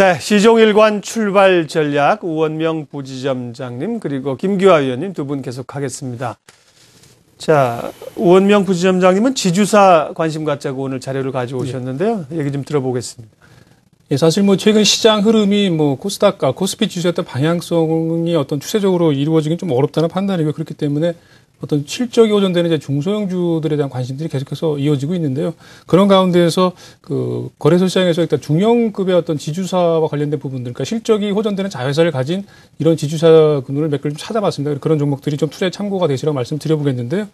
네, 시종일관 출발 전략 우원명 부지점장님 그리고 김규하 의원님 두 분 계속하겠습니다. 자, 우원명 부지점장님은 지주사 관심 갖자고 오늘 자료를 가져오셨는데요. 예. 얘기 좀 들어보겠습니다. 예, 사실 뭐 최근 시장 흐름이 뭐 코스닥과 코스피 지수였던 방향성이 어떤 추세적으로 이루어지긴 좀 어렵다는 판단이고 그렇기 때문에 어떤 실적이 호전되는 이제 중소형주들에 대한 관심들이 계속해서 이어지고 있는데요. 그런 가운데에서 그 거래소 시장에서 일단 중형급의 어떤 지주사와 관련된 부분들, 그러니까 실적이 호전되는 자회사를 가진 이런 지주사 근원을몇 개를 좀 찾아봤습니다. 그런 종목들이 좀 투자에 참고가 되시라고 말씀드려보겠는데요.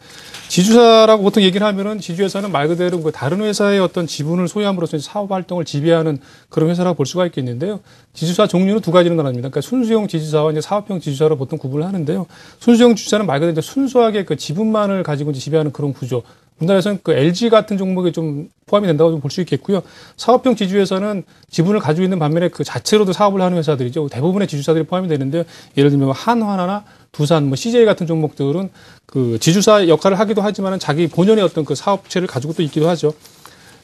지주사라고 보통 얘기를 하면은 지주회사는 말 그대로 그 다른 회사의 어떤 지분을 소유함으로써 사업 활동을 지배하는 그런 회사라고 볼 수가 있겠는데요. 지주사 종류는 두 가지로 나눕니다 그러니까 순수형 지주사와 이제 사업형 지주사로 보통 구분을 하는데요. 순수형 지주사는 말 그대로 이제 순수하게 단순하게 그 지분만을 가지고 지배하는 그런 구조. 우리나라에서는 그 LG 같은 종목에좀 포함이 된다고 좀볼수 있겠고요. 사업형 지주에서는 지분을 가지고 있는 반면에 그 자체로도 사업을 하는 회사들이죠. 대부분의 지주사들이 포함이 되는데 예를 들면 뭐 한화나 두산, 뭐 CJ 같은 종목들은 그 지주사 역할을 하기도 하지만 자기 본연의 어떤 그 사업체를 가지고 또 있기도 하죠.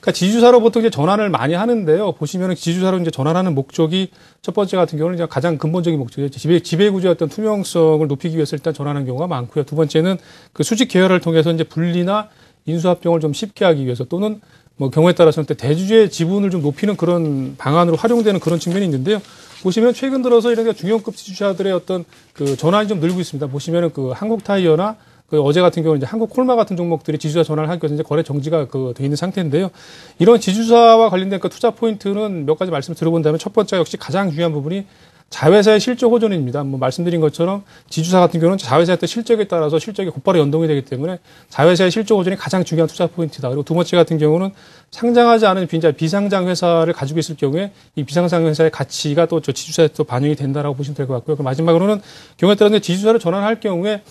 그러니까 지주사로 보통 이제 전환을 많이 하는데요. 보시면은 지주사로 이제 전환하는 목적이 첫 번째 같은 경우는 이제 가장 근본적인 목적이 지배 지배 구조의 어떤 투명성을 높이기 위해서 일단 전환하는 경우가 많고요. 두 번째는 그 수직 계열을 통해서 이제 분리나 인수합병을 좀 쉽게 하기 위해서 또는 뭐 경우에 따라서는 대주주의 지분을 좀 높이는 그런 방안으로 활용되는 그런 측면이 있는데요. 보시면 최근 들어서 이런 중형급 지주자들의 어떤 그 전환이 좀 늘고 있습니다. 보시면은 그 한국타이어나 그 어제 같은 경우는 이제 한국 콜마 같은 종목들이 지주사 전환을 하기 위해서 거래 정지가 그 돼 있는 상태인데요. 이런 지주사와 관련된 그 투자 포인트는 몇 가지 말씀 들어본다면 첫 번째 역시 가장 중요한 부분이 자회사의 실적 호전입니다. 뭐 말씀드린 것처럼 지주사 같은 경우는 자회사의 실적에 따라서 실적이 곧바로 연동이 되기 때문에 자회사의 실적 호전이 가장 중요한 투자 포인트다. 그리고 두 번째 같은 경우는 상장하지 않은 빈자 비상장 회사를 가지고 있을 경우에 이 비상장 회사의 가치가 또 지주사에 또 반영이 된다라고 보시면 될 것 같고요. 그 마지막으로는 경우에 따라서 지주사를 전환할 경우에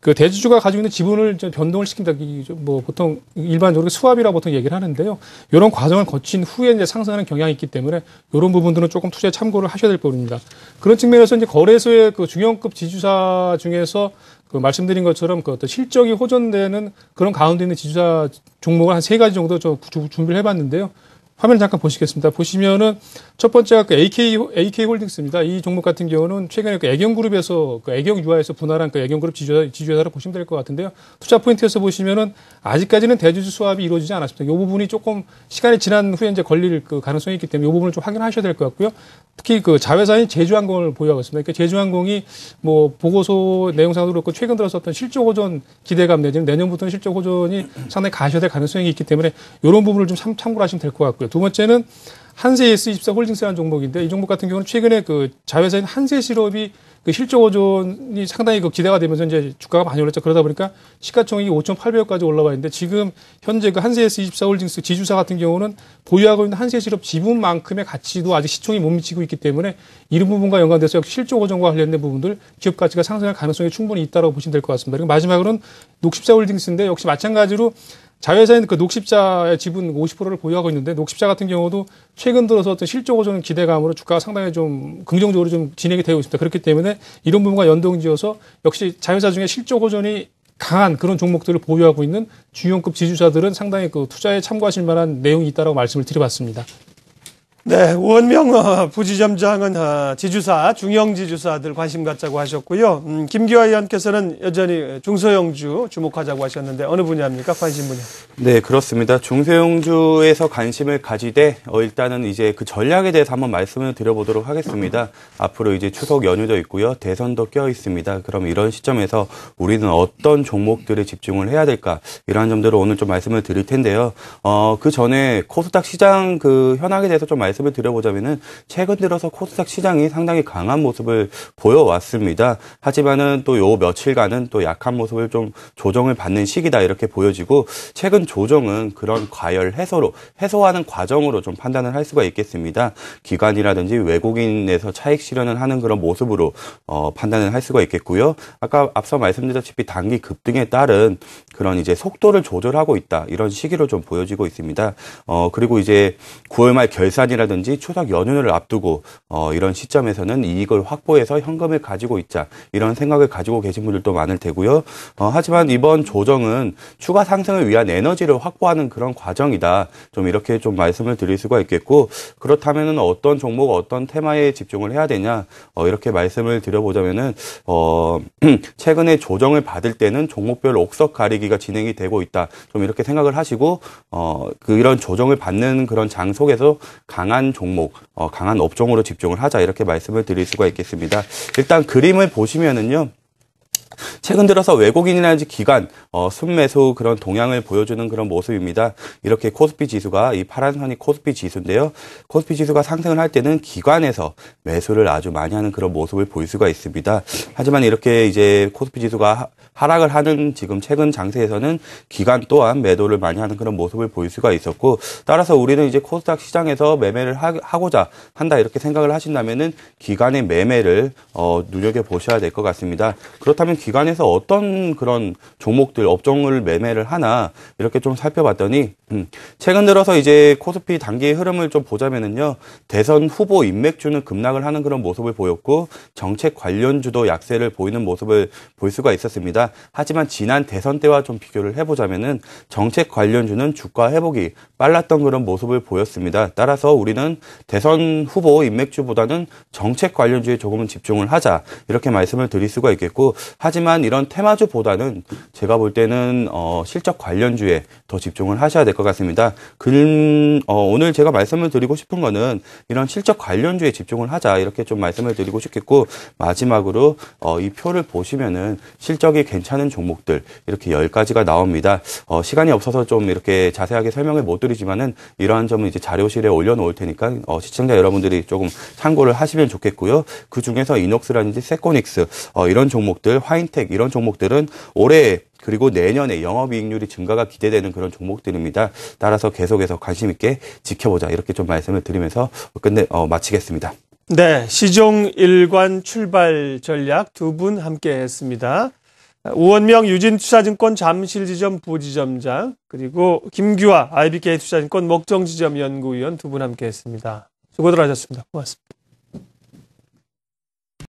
그 대주주가 가지고 있는 지분을 변동을 시킨다. 뭐 보통 일반적으로 수합이라고 보통 얘기를 하는데요. 이런 과정을 거친 후에 이제 상승하는 경향이 있기 때문에 이런 부분들은 조금 투자에 참고를 하셔야 될 부분입니다. 그런 측면에서 이제 거래소의 그 중형급 지주사 중에서 그 말씀드린 것처럼 그 어떤 실적이 호전되는 그런 가운데 있는 지주사 종목을 한 세 가지 정도 저 준비를 해봤는데요. 화면을 잠깐 보시겠습니다. 보시면은 첫 번째가 그 AK, AK 홀딩스입니다. 이 종목 같은 경우는 최근에 그 애경그룹에서, 그 애경유아에서 분할한 그 애경그룹 지주회사, 지주회사로 보시면 될 것 같은데요. 투자 포인트에서 보시면은 아직까지는 대주주 수합이 이루어지지 않았습니다. 이 부분이 조금 시간이 지난 후에 이제 걸릴 그 가능성이 있기 때문에 이 부분을 좀 확인하셔야 될 것 같고요. 특히 그 자회사인 제주항공을 보유하고 있습니다. 그러니까 제주항공이 뭐 보고서 내용상으로 그렇고 최근 들어서 어떤 실적 호전 기대감 내지는 내년부터는 실적 호전이 상당히 가셔야 될 가능성이 있기 때문에 이런 부분을 좀 참, 참고하시면 될 것 같고요. 두 번째는 한세 S24 홀딩스라는 종목인데 이 종목 같은 경우는 최근에 그 자회사인 한세실업이 그 실적 오존이 상당히 그 기대가 되면서 이제 주가가 많이 올랐죠. 그러다 보니까 시가총액이 5,800억까지 올라와 있는데 지금 현재 그 한세 S24 홀딩스 지주사 같은 경우는 보유하고 있는 한세실업 지분만큼의 가치도 아직 시총이 못 미치고 있기 때문에 이런 부분과 연관돼서 역시 실적 오존과 관련된 부분들 기업 가치가 상승할 가능성이 충분히 있다고 보시면 될 것 같습니다. 그리고 마지막으로는 녹십사 홀딩스인데 역시 마찬가지로 자회사인 그 녹십자의 지분 50%를 보유하고 있는데 녹십자 같은 경우도 최근 들어서 어떤 실적으로 저 기대감으로 주가가 상당히 좀 긍정적으로 좀 진행이 되고 있습니다. 그렇기 때문에 이런 부분과 연동지어서 역시 자회사 중에 실적 호전이 강한 그런 종목들을 보유하고 있는 주요급 지주사들은 상당히 그 투자에 참고하실 만한 내용이 있다고 말씀을 드려봤습니다. 네, 원명 부지점장은 아, 지주사, 중형지주사들 관심 갖자고 하셨고요. 음, 김기화 의원께서는 여전히 중소형주 주목하자고 하셨는데 어느 분야입니까? 관심 분야? 네, 그렇습니다. 중소형주에서 관심을 가지되 어, 일단은 이제 그 전략에 대해서 한번 말씀을 드려보도록 하겠습니다. 앞으로 이제 추석 연휴도 있고요. 대선도 껴 있습니다. 그럼 이런 시점에서 우리는 어떤 종목들에 집중을 해야 될까? 이러한 점들을 오늘 좀 말씀을 드릴 텐데요. 어, 그 전에 코스닥 시장 그 현황에 대해서 좀 말씀 을 말씀을 드려보자면은 최근 들어서 코스닥 시장이 상당히 강한 모습을 보여왔습니다. 하지만은 또 요 며칠간은 또 약한 모습을 좀 조정을 받는 시기다 이렇게 보여지고 최근 조정은 그런 과열 해소로 해소하는 과정으로 좀 판단을 할 수가 있겠습니다. 기관이라든지 외국인에서 차익 실현을 하는 그런 모습으로 어, 판단을 할 수가 있겠고요. 아까 앞서 말씀드렸다시피 단기 급등에 따른 그런 이제 속도를 조절하고 있다 이런 시기로 좀 보여지고 있습니다. 어, 그리고 이제 9월 말 결산이라 연말이라든지 추석 연휴를 앞두고 어, 이런 시점에서는 이익을 확보해서 현금을 가지고 있자 이런 생각을 가지고 계신 분들도 많을 테고요. 어, 하지만 이번 조정은 추가 상승을 위한 에너지를 확보하는 그런 과정이다. 좀 이렇게 좀 말씀을 드릴 수가 있겠고 그렇다면은 어떤 종목 어떤 테마에 집중을 해야 되냐 어, 이렇게 말씀을 드려보자면은 어, 최근에 조정을 받을 때는 종목별 옥석 가리기가 진행이 되고 있다. 좀 이렇게 생각을 하시고 어, 그런 조정을 받는 그런 장 속에서 강 강한 종목, 어, 강한 업종으로 집중을 하자 이렇게 말씀을 드릴 수가 있겠습니다. 일단 그림을 보시면은요. 최근 들어서 외국인이라든지 기관, 어, 순매수 그런 동향을 보여주는 그런 모습입니다. 이렇게 코스피 지수가 이 파란 선이 코스피 지수인데요. 코스피 지수가 상승을 할 때는 기관에서 매수를 아주 많이 하는 그런 모습을 보일 수가 있습니다. 하지만 이렇게 이제 코스피 지수가 하락을 하는 지금 최근 장세에서는 기관 또한 매도를 많이 하는 그런 모습을 보일 수가 있었고 따라서 우리는 이제 코스닥 시장에서 매매를 하, 고자 한다 이렇게 생각을 하신다면은 기관의 매매를 어, 누적해 보셔야 될 것 같습니다. 그렇다면 기관에서 시장에서 어떤 그런 종목들 업종을 매매를 하나 이렇게 좀 살펴봤더니 음, 최근 들어서 이제 코스피 단기의 흐름을 좀 보자면은요 대선 후보 인맥주는 급락을 하는 그런 모습을 보였고 정책 관련주도 약세를 보이는 모습을 볼 수가 있었습니다. 하지만 지난 대선 때와 좀 비교를 해보자면은 정책 관련주는 주가 회복이 빨랐던 그런 모습을 보였습니다. 따라서 우리는 대선 후보 인맥주보다는 정책 관련주에 조금은 집중을 하자 이렇게 말씀을 드릴 수가 있겠고 하지만 다만 이런 테마주보다는 제가 볼 때는 어, 실적 관련주에 더 집중을 하셔야 될 것 같습니다. 근, 어, 오늘 제가 말씀을 드리고 싶은 거는 이런 실적 관련주에 집중을 하자 이렇게 좀 말씀을 드리고 싶겠고 마지막으로 어, 이 표를 보시면은 실적이 괜찮은 종목들 이렇게 10가지가 나옵니다. 어, 시간이 없어서 좀 이렇게 자세하게 설명을 못 드리지만은 이러한 점은 이제 자료실에 올려놓을 테니까 어, 시청자 여러분들이 조금 참고를 하시면 좋겠고요. 그 중에서 이녹스라든지 세코닉스 어, 이런 종목들 화인텍 이런 종목들은 올해 그리고 내년에 영업이익률이 증가가 기대되는 그런 종목들입니다. 따라서 계속해서 관심 있게 지켜보자 이렇게 좀 말씀을 드리면서 끝내 어, 마치겠습니다. 네, 시종 일관 출발 전략 두 분 함께했습니다. 우원명 유진투자증권 잠실지점 부지점장 그리고 김규화 IBK 투자증권 목정지점 연구위원 두 분 함께했습니다. 수고들 하셨습니다. 고맙습니다.